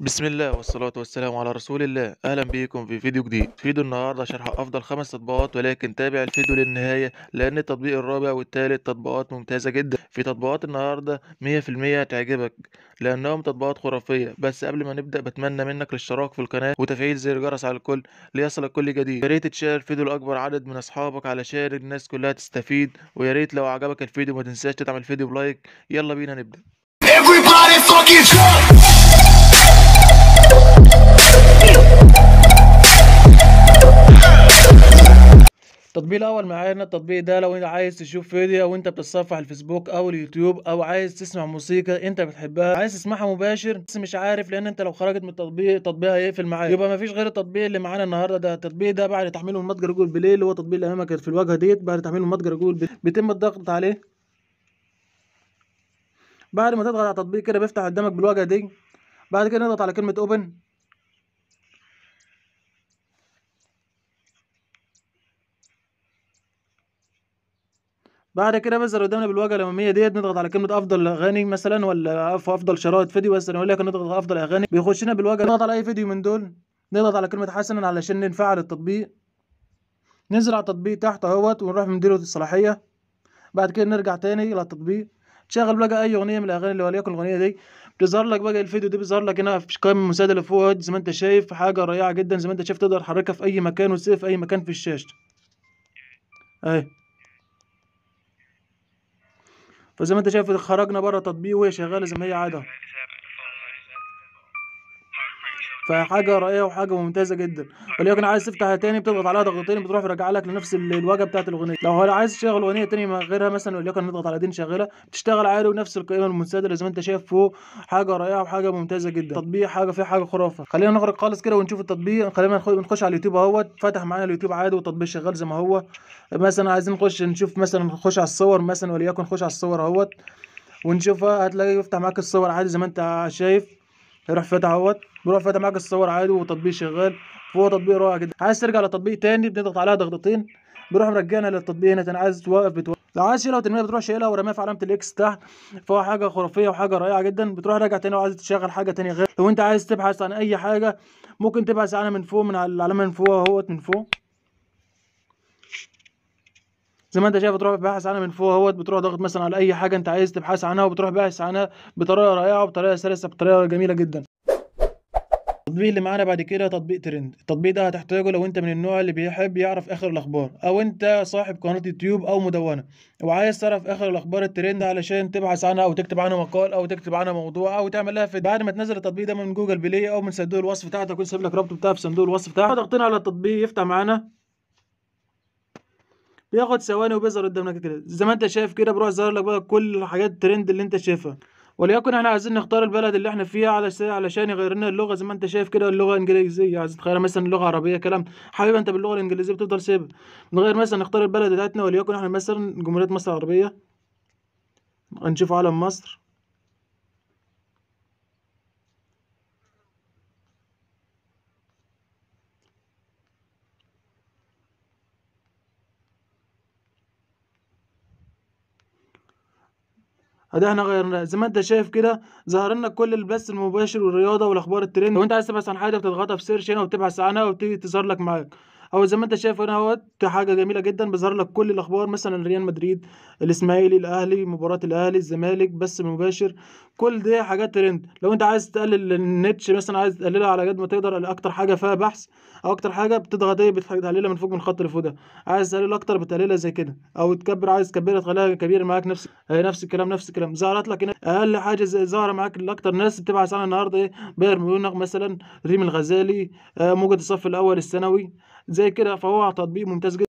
بسم الله والصلاة والسلام على رسول الله أهلا بيكم في فيديو جديد فيديو النهاردة شرح أفضل خمس تطبيقات ولكن تابع الفيديو للنهاية لأن التطبيق الرابع والثالث تطبيقات ممتازة جدا في تطبيقات النهاردة 100% هتعجبك لأنهم تطبيقات خرافية بس قبل ما نبدأ بتمنى منك الاشتراك في القناة وتفعيل زر الجرس على الكل ليصلك كل جديد يا ريت تشارك الفيديو لأكبر عدد من أصحابك علشان الناس كلها تستفيد ويا ريت لو عجبك الفيديو ما تنساش تدعم الفيديو بلايك يلا بينا نبدأ Everybody fucking jump! التطبيق الاول معانا التطبيق ده لو انت عايز تشوف فيديو وانت بتتصفح الفيسبوك او اليوتيوب او عايز تسمع موسيقى انت بتحبها عايز تسمعها مباشر بس مش عارف لان انت لو خرجت من التطبيق التطبيق هيقفل معاك يبقى مفيش غير التطبيق اللي معانا النهارده ده التطبيق ده بعد تحميله من متجر جوجل بلاي اللي هو التطبيق اللي امامك في الواجهه ديت بعد تحميله من متجر جوجل بلاي بيتم الضغط عليه بعد ما تضغط على التطبيق كده بيفتح قدامك بالواجهه دي بعد كده نضغط على كلمه اوبن بعد كده بس قدامنا بالواجهه الاماميه ديت نضغط على كلمه افضل اغاني مثلا ولا افضل شرايط فيديو بس انا لك نضغط على افضل اغاني بيخش لنا بالواجهه نضغط على اي فيديو من دول نضغط على كلمه حسنا علشان نفعل التطبيق ننزل على التطبيق تحت اهوت ونروح مديله الصلاحيه بعد كده نرجع تاني للتطبيق تشغل بقى اي اغنيه من الاغاني اللي وليكن الاغنيه دي بتظهر لك بقى الفيديو ده بيظهر لك هنا في قائمه المساعده اللي فوق زي ما انت شايف حاجه رائعه جدا زي ما انت شايف تقدر تحركها في اي مكان وتسيب في اي مكان في الشاشه اهي فزي ما انت شايف خرجنا بره التطبيق وهي شغاله زي ما هي عاده فحاجه رائعه وحاجه ممتازه جدا ولكن عايز تفتحها تاني بتضغط عليها ضغطتين بتروح راجع لك لنفس الواجهه بتاعت الاغنيه لو عايز تشغل اغنيه تاني غيرها مثلا وليكن نضغط على دي شغاله بتشتغل عادي ونفس القيمه المنسدله زي ما انت شايف فوق حاجه رائعه وحاجه ممتازه جدا تطبيق حاجه فيه حاجه خرافه خلينا نغرق خالص كده ونشوف التطبيق خلينا نخش على اليوتيوب اهوت فتح معانا اليوتيوب عادي والتطبيق شغال زي ما هو مثلا عايزين نخش نشوف مثلا نخش على الصور مثلا وليكن نخش على الصور اهوت ونشوفها هتلاقي يفتح معاك الصور عادي زي ما انت شايف يروح فتح اهوت بيروح فاتح معاك الصور عادي وتطبيق شغال فهو تطبيق رائع جدا عايز ترجع لتطبيق تاني بنضغط عليها ضغطتين بيروح مرجعنا للتطبيق هنا تاني عايز توقف بتوقف لو عايز تشيلها وترميها بتروح شايلها ورميها في علامه الاكس تحت فهو حاجه خرافيه وحاجه رائعه جدا بتروح راجع تاني وعايز تشغل حاجه تانية غير لو انت عايز تبحث عن اي حاجه ممكن تبحث عنها من فوق من العلامه من فوق اهوت من فوق زي ما انت شايف بتروح باحث عنها من فوق اهوت بتروح ضاغط مثلا على اي حاجه انت عايز تبحث عنها وبتروح باحث عنها بطريقه رائعه وبطريقه سلسه بطريقه جميله جدا التطبيق اللي معانا بعد كده تطبيق ترند التطبيق ده هتحتاجه لو انت من النوع اللي بيحب يعرف اخر الاخبار او انت صاحب قناه يوتيوب او مدونه وعايز تعرف اخر الاخبار الترند علشان تبحث عنها او تكتب عنها مقال او تكتب عنها موضوع او تعمل لها في بعد ما تنزل التطبيق ده من جوجل بلاي او من صندوق الوصف تحت هكون سايب لك رابطه بتاعها في صندوق الوصف تحت ضغطنا على التطبيق يفتح معانا بياخد ثواني وبيظهر قدامنا كده زي ما انت شايف كده بروح ظهر لك بقى كل الحاجات الترند اللي انت شايفها وليكن احنا عايزين نختار البلد اللي احنا فيها علشان علشان يغير لنا اللغه زي ما انت شايف كده اللغه الانجليزيه عايز تخيل مثلا اللغه العربيه كلام حبيبي انت باللغه الانجليزيه بتفضل سيب نغير مثلا نختار البلد بتاعتنا وليكن احنا مثلا جمهوريه مصر العربيه هنشوف علم مصر ادي احنا غيرناه زي ما انت شايف كده ظهر لنا كل البث المباشر والرياضه والاخبار الترند لو انت عايز تبحث عن حاجه بتضغطها في سيرش هنا وبتبحث عنها وبتيجي تظهر لك معاك او زي ما انت شايف هنا اهوت حاجه جميله جدا بيظهر لك كل الاخبار مثلا ريال مدريد الاسماعيلي الاهلي مباراه الاهلي الزمالك بس مباشر كل دي حاجات ترند لو انت عايز تقلل النتش مثلا عايز تقللها على قد ما تقدر اكتر حاجه فيها بحث او اكتر حاجه بتضغط ايه بتقللها من فوق من خط فوق ده عايز تقلل اكتر بتقللها زي كده او تكبر عايز تكبرها تخليها كبيره معاك نفس آه، نفس الكلام نفس الكلام ظهرت لك هنا اقل حاجه ظاهره معاك الاكتر اكتر ناس بتبعث عنها النهارده ايه بايرن ميونخ مثلا ريم الغزالي آه، موجة الصف الاول الثانوي زي كده فهو تطبيق ممتاز جدا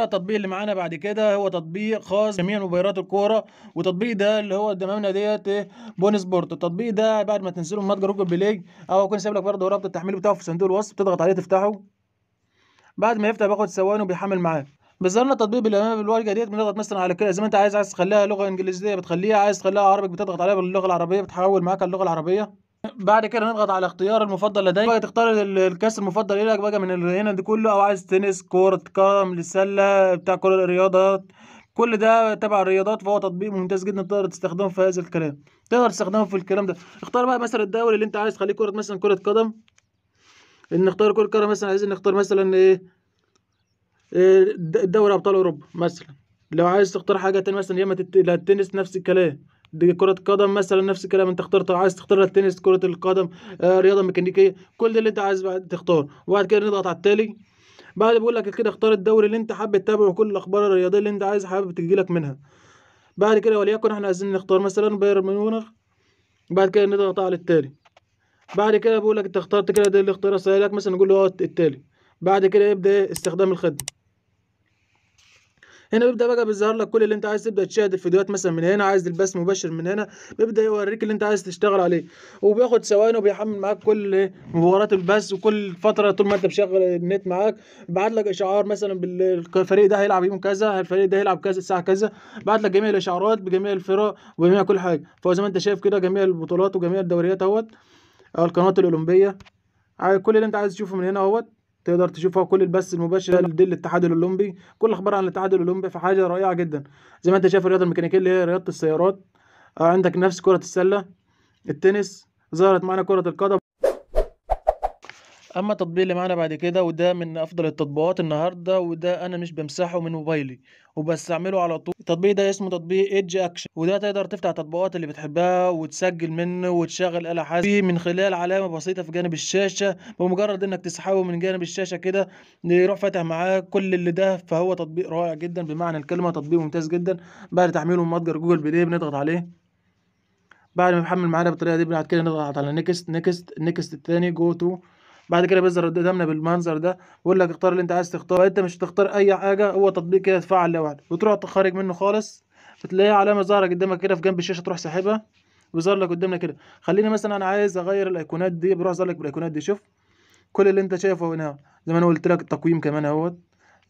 التطبيق اللي معانا بعد كده هو تطبيق خاص جميع موبايلات الكوره والتطبيق ده اللي هو قدامنا ديت بون سبورت التطبيق ده بعد ما تنزله من متجر جوجل بلاي او اكون سايب لك برضه رابط التحميل بتاعه في صندوق الوصف تضغط عليه تفتحه بعد ما يفتح باخد ثواني وبيحمل معاك بيظهر لنا التطبيق بالامام بالواجهه ديت بنضغط مثلا على كده زي ما انت عايز عايز تخليها لغه انجليزيه بتخليها عايز تخليها عربي بتضغط عليها باللغه العربيه بتحول معاك اللغه العربيه بعد كده نضغط على اختيار المفضل لديك بقى تختار الكاس المفضل لك إيه بقى من هنا دي كله او عايز تنس كوره قدم للسله بتاع كل الرياضات كل ده تبع الرياضات فهو تطبيق ممتاز جدا تقدر تستخدمه في هذا الكلام تقدر تستخدمه في الكلام ده اختار بقى مثلا الدوري اللي انت عايز تخليه كره مثلا كره قدم نختار كره قدم مثلا عايزين نختار مثلا ايه, إيه، دوري ابطال اوروبا مثلا لو عايز تختار حاجه تاني مثلا يا اما التنس نفس الكلام دي كرة قدم مثلا نفس الكلام انت اخترت عايز تختار التنس كرة القدم آه رياضة ميكانيكية كل اللي انت عايز بعد تختار وبعد كده نضغط على التالي بعد بيقول لك كده اختار الدوري اللي انت حابب تتابعه كل الاخبار الرياضية اللي انت عايز حابب تجيلك منها بعد كده وليكن احنا عايزين نختار مثلا بايرن ميونخ بعد كده نضغط على التالي بعد كده بيقول لك انت اخترت كده ده اللي اختار لك مثلا نقول له آه، التالي بعد كده يبدا استخدام الخدمه هنا بيبدا بقى بيظهر لك كل اللي انت عايز تبدا تشاهد الفيديوهات مثلا من هنا عايز البث مباشر من هنا بيبدا يوريك اللي انت عايز تشتغل عليه وبياخد ثواني وبيحمل معاك كل مباريات البث وكل فتره طول ما انت مشغل النت معاك بعت لك اشعار مثلا بالفريق ده هيلعب يوم كذا الفريق ده هيلعب كذا الساعه كذا بعت لك جميع الاشعارات بجميع الفرق وجميع كل حاجه فهو زي ما انت شايف كده جميع البطولات وجميع الدوريات اهوت القنوات الاولمبيه كل اللي انت عايز تشوفه من هنا اهوت تقدر تشوفها كل البث المباشر لدل الاتحاد الاولمبي كل اخبار عن الاتحاد الاولمبي فحاجه رائعه جدا زي ما انت شايف الرياضه الميكانيكيه اللي هي رياضه السيارات آه، عندك نفس كره السله التنس ظهرت معانا كره القدم اما التطبيق اللي معانا بعد كده وده من افضل التطبيقات النهارده وده انا مش بمسحه من موبايلي وبستعمله على طول التطبيق ده اسمه تطبيق ايدج اكشن وده تقدر تفتح التطبيقات اللي بتحبها وتسجل منه وتشغل آلة حاسبة من خلال علامة بسيطة في جانب الشاشة بمجرد انك تسحبه من جانب الشاشة كده يروح فاتح معاك كل اللي ده فهو تطبيق رائع جدا بمعنى الكلمة تطبيق ممتاز جدا بعد تحميله من متجر جوجل بلاي بنضغط عليه بعد ما يحمل معانا بالطريقة دي بعد كده نضغط على نيكست نيكست نيكست التاني جو تو بعد كده بيظهر قدامنا بالمنظر ده بيقول لك اختار اللي انت عايز تختاره انت مش هتختار اي حاجه هو تطبيق كده تفعل لوحده وتروح تخرج منه خالص بتلاقيه علامه ظاهره قدامك كده في جنب الشاشه تروح ساحبها بيظهر لك قدامنا كده خلينا مثلا انا عايز اغير الايقونات دي بروح ظهر لك بالايقونات دي شوف كل اللي انت شايفه هنا زي ما انا قلت لك التقويم كمان اهوت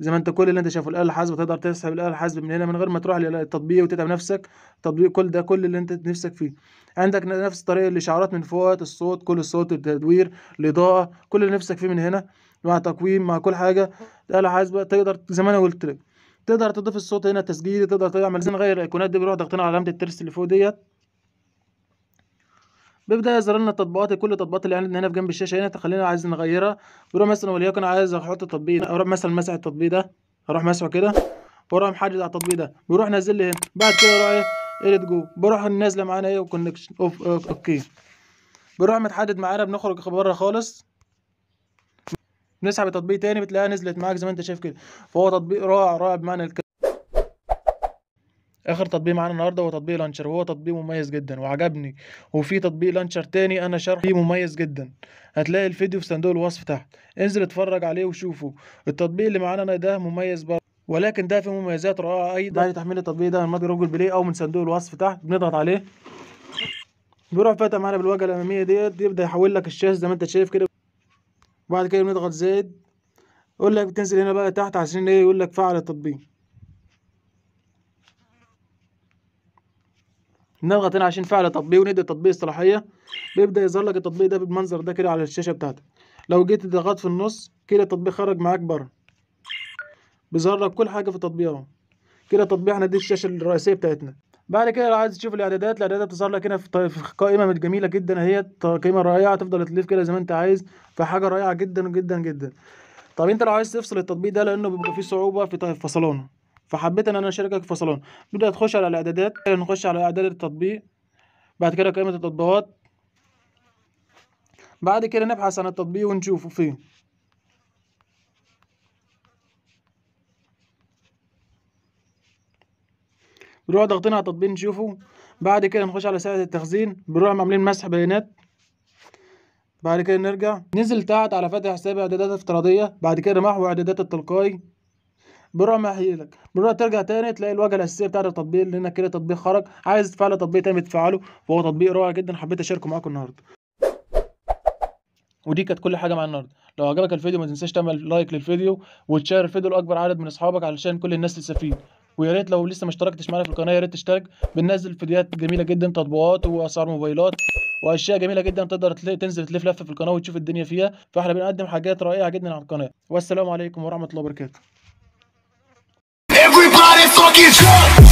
زي ما انت كل اللي انت شايفه الاله الحاسبه تقدر تسحب الاله الحاسبه من هنا من غير ما تروح للتطبيق وتتعب نفسك تطبيق كل ده كل اللي انت نفسك فيه عندك نفس الطريقه الاشعارات من فوق الصوت كل الصوت التدوير الاضاءه كل اللي نفسك فيه من هنا مع تقويم مع كل حاجه الاله الحاسبه تقدر زي ما انا قلت لك تقدر تضيف الصوت هنا تسجيل تقدر تعمل زي نغير الايقونات دي بروح ضغطنا على علامه الترس اللي فوق ديت بيبدأ يظهر لنا التطبيقات كل التطبيقات اللي عندنا هنا في جنب الشاشة هنا تخلينا عايز نغيرها بروح مثلا وليكن عايز أحط التطبيق أروح مثلا مسح التطبيق ده أروح مسحه كده وأروح محدد على التطبيق ده بروح نازل لي هنا بعد كده أروح إيه إيديت جو بروح نازلة معانا إيه وكونكشن أوف أوكي بروح متحدد معانا بنخرج بره خالص بنسحب التطبيق تاني بتلاقيها نزلت معاك زي ما انت شايف كده فهو تطبيق رائع رائع بمعنى الكلمه اخر تطبيق معانا النهارده هو تطبيق لانشر وهو تطبيق مميز جدا وعجبني وفي تطبيق لانشر تاني انا شرحه فيه مميز جدا هتلاقي الفيديو في صندوق الوصف تحت انزل اتفرج عليه وشوفه التطبيق اللي معانا ده مميز برضه ولكن ده فيه مميزات رائعه ايضا بعد تحميل التطبيق ده من متجر جوجل بلاي او من صندوق الوصف تحت بنضغط عليه بيروح فاتح معانا بالواجهه الاماميه ديت يبدا يحول لك الشاشه زي ما انت شايف كده وبعد كده بنضغط زائد يقول لك بتنزل هنا بقى تحت عشان ايه يقول لك فعل التطبيق نضغط هنا عشان فعل تطبيق وندي التطبيق الصلاحيه بيبدا يظهر لك التطبيق ده بالمنظر ده كده على الشاشه بتاعتك لو جيت ضغطت في النص كده التطبيق خرج معاك بره بيظهر لك كل حاجه في التطبيق اهو كده التطبيق احنا دي الشاشه الرئيسيه بتاعتنا بعد كده لو عايز تشوف الاعدادات الاعدادات بتظهر لك هنا في قائمه جميله جدا اهي قائمه رائعه تفضل تلف كده زي ما انت عايز فحاجه رائعه جدا جدا جدا طب انت لو عايز تفصل التطبيق ده لانه بيبقى فيه صعوبه في فصلانه فحبيت ان انا اشاركك في صالون نبدا تخش على الاعدادات نخش على اعداد التطبيق بعد كده قائمه التطبيقات بعد كده نبحث عن التطبيق ونشوفه فين بنروح ضاغطين على التطبيق نشوفه بعد كده نخش على ساعة التخزين بنروح عاملين مسح بيانات بعد كده نرجع ننزل تحت على فتح حساب اعدادات افتراضية بعد كده محو اعدادات التلقائي بنروح لك بنروح ترجع تاني تلاقي الواجهه الاساسيه بتاعت التطبيق لانك كده تطبيق خرج عايز تفعل تطبيق تاني بتفعله وهو تطبيق رائع جدا حبيت اشاركه معاكم النهارده ودي كانت كل حاجه مع النهارده لو عجبك الفيديو ما تنساش تعمل لايك للفيديو وتشير الفيديو لاكبر عدد من اصحابك علشان كل الناس تستفيد ويا ريت لو لسه ما اشتركتش معانا في القناه يا ريت تشترك بننزل فيديوهات جميله جدا تطبيقات واسعار موبايلات واشياء جميله جدا تقدر تنزل تلف لفه في القناه وتشوف الدنيا فيها فاحنا بنقدم حاجات رائعه جدا على القناه والسلام عليكم ورحمه الله وبركاته fucking drunk.